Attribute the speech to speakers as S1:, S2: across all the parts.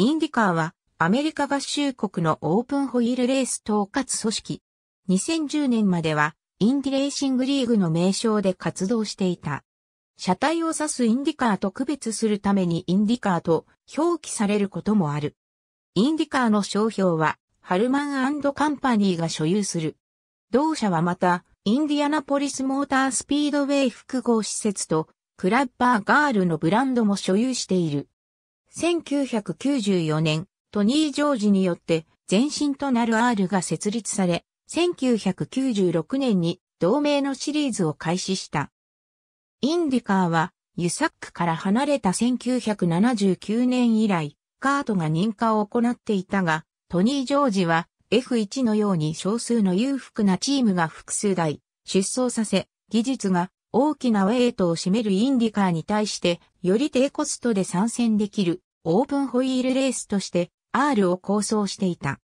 S1: インディカーはアメリカ合衆国のオープンホイールレース統括組織。2010年まではインディレーシングリーグの名称で活動していた。車体を指すインディカーと区別するためにインディカーと表記されることもある。インディカーの商標はハルマンカンパニーが所有する。同社はまたインディアナポリスモータースピードウェイ複合施設とクラッパーガールのブランドも所有している。1994年、トニー・ジョージによって前身となる R が設立され、1996年に同名のシリーズを開始した。インディカーは、ユサックから離れた1979年以来、カートが認可を行っていたが、トニー・ジョージは F1 のように少数の裕福なチームが複数台出走させ、技術が大きなウェイトを占めるインディカーに対して、より低コストで参戦できるオープンホイールレースとして R を構想していた。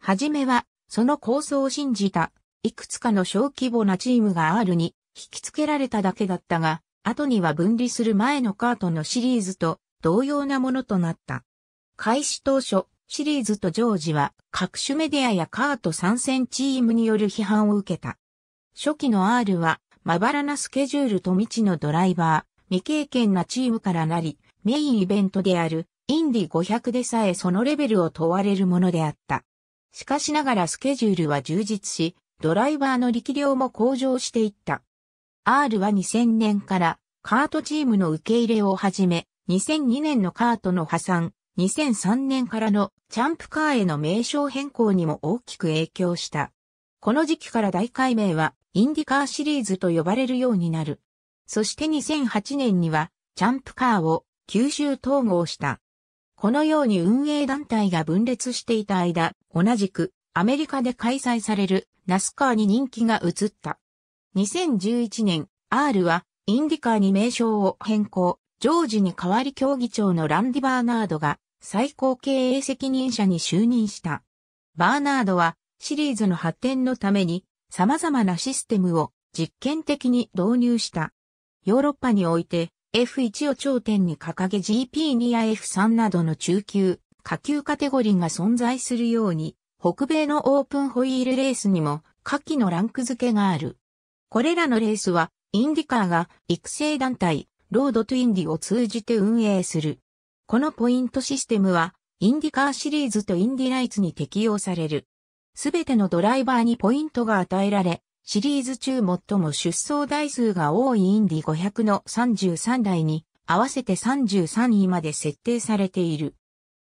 S1: はじめは、その構想を信じた、いくつかの小規模なチームが R に引き付けられただけだったが、後には分離する前のカートのシリーズと同様なものとなった。開始当初、シリーズとジョージは各種メディアやカート参戦チームによる批判を受けた。初期の R はまばらなスケジュールと未知のドライバー、未経験なチームからなり、メインイベントであるインディ500でさえそのレベルを問われるものであった。しかしながらスケジュールは充実し、ドライバーの力量も向上していった。R は2000年からカートチームの受け入れをはじめ、2002年のカートの破産、2003年からのチャンプカーへの名称変更にも大きく影響した。この時期から大改名はインディカーシリーズと呼ばれるようになる。そして2008年には、チャンプカーを九州統合した。このように運営団体が分裂していた間、同じくアメリカで開催されるナスカーに人気が移った。2011年、R はインディカーに名称を変更、ジョージに代わり競技長のランディ・バーナードが最高経営責任者に就任した。バーナードはシリーズの発展のために様々なシステムを実験的に導入した。ヨーロッパにおいて F1 を頂点に掲げ GP2 や F3 などの中級、下級カテゴリーが存在するように、北米のオープンホイールレースにも下記のランク付けがある。これらのレースは、インディカーが育成団体、ロードトゥインディを通じて運営する。このポイントシステムは、インディカーシリーズとインディライツに適用される。すべてのドライバーにポイントが与えられ、シリーズ中最も出走台数が多いインディ500の33台に合わせて33位まで設定されている。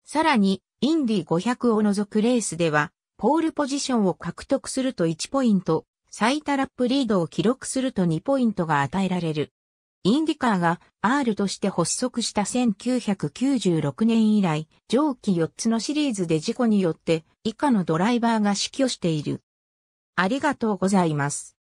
S1: さらに、インディ500を除くレースでは、ポールポジションを獲得すると1ポイント、最多ラップリードを記録すると2ポイントが与えられる。インディカーが R として発足した1996年以来、上記4つのシリーズで事故によって以下のドライバーが死去している。ありがとうございます。